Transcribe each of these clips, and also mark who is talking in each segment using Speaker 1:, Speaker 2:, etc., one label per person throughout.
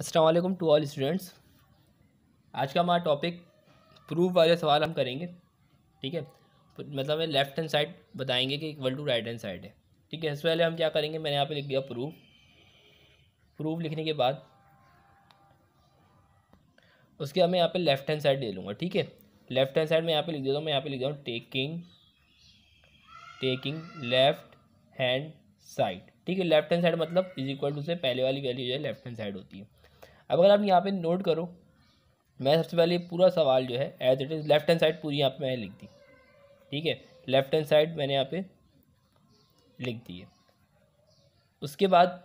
Speaker 1: Aslam to all students आज का हमारा टॉपिक प्रूफ वाले सवाल हम करेंगे ठीक है मतलब मैं लेफ़्ट हैंड साइड बताएंगे कि equal to right hand side है ठीक है इससे पहले हम क्या करेंगे मैंने यहाँ पे लिख दिया प्रूफ प्रूफ लिखने के बाद उसके बाद मैं यहाँ पे लेफ़्ट हैंड साइड ले लूँगा ठीक है लेफ़्ट हैंड साइड में यहाँ पर लिख देता हूँ मैं यहाँ पर लिख देता हूँ taking taking left hand side ठीक है लेफ़्ट हैंड साइड मतलब इज इक्वल टू से पहले वाली वैल्यू जो है लेफ़्ट हैंड साइड होती है अब अगर आप यहाँ पे नोट करो मैं सबसे पहले पूरा सवाल जो है as it is left hand side पूरी यहाँ पे मैंने लिख दी ठीक है लेफ्ट हैंड साइड मैंने यहाँ पे लिख दी है उसके बाद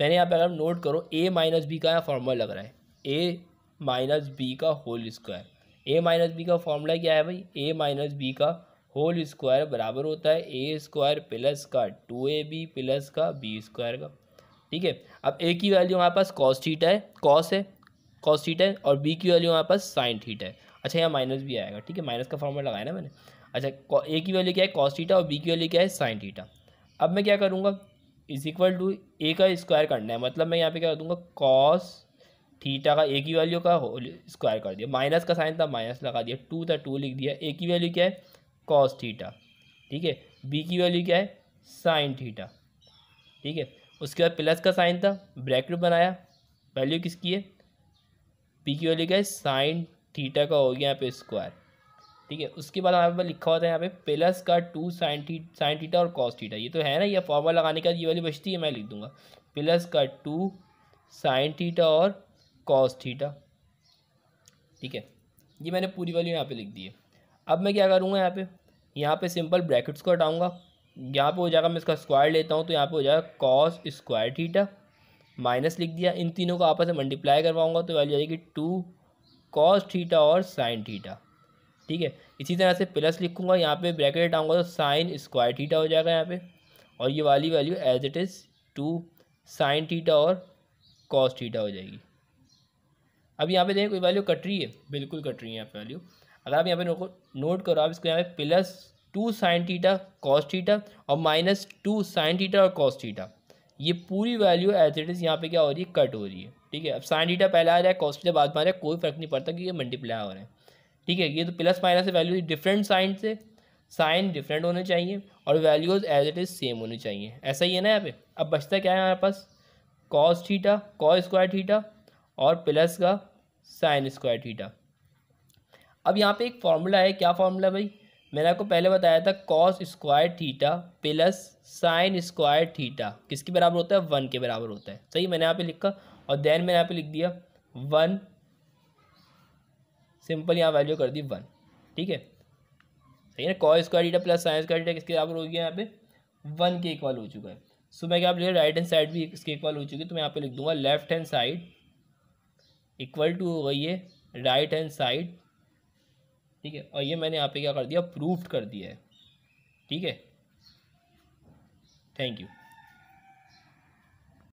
Speaker 1: मैंने यहाँ पे अगर नोट करो ए माइनस बी का यहाँ फार्मूला लग रहा है ए माइनस बी का whole square A minus B का फार्मूला क्या है भाई ए माइनस बी का होल स्क्वायर बराबर होता है ए स्क्वायर प्लस का टू ए बी प्लस का बी स्क्वायर का ठीक है अब ए की वैल्यू हमारे पास कॉस थीटा है कॉस है कॉस थीटा है और बी की वैल्यू हमारे पास साइन थीटा है अच्छा यहाँ माइनस भी आएगा ठीक है माइनस का फॉर्मूला लगाया ना मैंने अच्छा ए की वैल्यू क्या है कॉस थीटा और बी की वैल्यू क्या है साइन थीटा अब मैं क्या करूँगा इज इक्वल टू ए का स्क्वायर करना है मतलब मैं यहाँ पे क्या कर दूँगा कॉस थीटा का ए की वैल्यू का होल स्क्वायर कर दिया माइनस का साइन था माइनस लगा दिया टू था टू लिख दिया ए की वैल्यू क्या है कॉस थीटा ठीक है बी की वैल्यू क्या है साइन थीटा ठीक है उसके बाद प्लस का साइन था ब्रैकेट बनाया वैल्यू किसकी है पी की वैल्यू क्या है साइन थीटा का हो गया यहाँ पे स्क्वायर ठीक है उसके बाद हमारे पास लिखा होता है यहाँ पे प्लस का टू साइन थी साइन थीटा और कॉस थीटा ये तो है ना ये फॉर्मूला लगाने के बाद ये वाली बचती है मैं लिख दूंगा प्लस का टू साइन थीटा और कॉस थीटा ठीक है ये मैंने पूरी वैल्यू यहाँ पे लिख दी है अब मैं क्या करूँगा यहाँ पे यहाँ पे सिंपल ब्रैकेट्स को हटाऊँगा यहाँ पे हो जाएगा मैं इसका स्क्वायर लेता हूँ तो यहाँ पे हो जाएगा कॉस स्क्वायर थीटा माइनस लिख दिया इन तीनों को आपस में मल्टीप्लाई करवाऊँगा तो वैल्यू आएगी टू कॉस थीटा और साइन थीटा ठीक है इसी तरह से प्लस लिखूंगा यहाँ पे ब्रैकेट आऊँगा तो साइन स्क्वायर थीटा हो जाएगा यहाँ पे और ये वाली value as it is two sine theta और कॉस थीटा हो जाएगी अब यहाँ पे देखें कोई वैल्यू कट रही है बिल्कुल कट रही है यहाँ पे वैल्यू अगर आप यहाँ पे नोट करो आप इसको यहाँ पे plus two sine theta cos theta और माइनस टू साइन थीटा और कॉस थीटा ये पूरी वैल्यू एज इट इज़ यहाँ पे क्या हो रही है कट हो रही है ठीक है अब साइन थीटा पहले आ रहा है कॉस थीटा बाद में आ रहा है कोई फर्क नहीं पड़ता क्योंकि ये मल्टीप्लाई हो रहे हैं ठीक है ये तो plus minus value different sine से साइन डिफरेंट होने चाहिए और values as it is same होने चाहिए ऐसा ही है ना यहाँ पे अब बचता क्या है हमारे पास cos theta cos square theta और प्लस का साइन स्क्वायर थीटा अब यहाँ पे एक फार्मूला है क्या फार्मूला भाई मैंने आपको पहले बताया था cos square theta plus sine square theta किसके बराबर होता है वन के बराबर होता है सही मैंने यहाँ पे लिखा और देन मैंने यहाँ पे लिख दिया वन सिंपल यहाँ वैल्यू कर दी वन ठीक है सही है ना cos square theta plus sine square theta किसके बराबर हो गया यहाँ पे वन के इक्वल हो चुका है सो मैं क्या लिखा राइट हैंड साइड भी इसके इक्वल हो चुकी है तो मैं यहाँ पे लिख दूंगा left hand side equal to हो गई है राइट हैंड साइड ठीक है और ये मैंने यहाँ पे क्या कर दिया प्रूफ कर दिया है ठीक है थैंक यू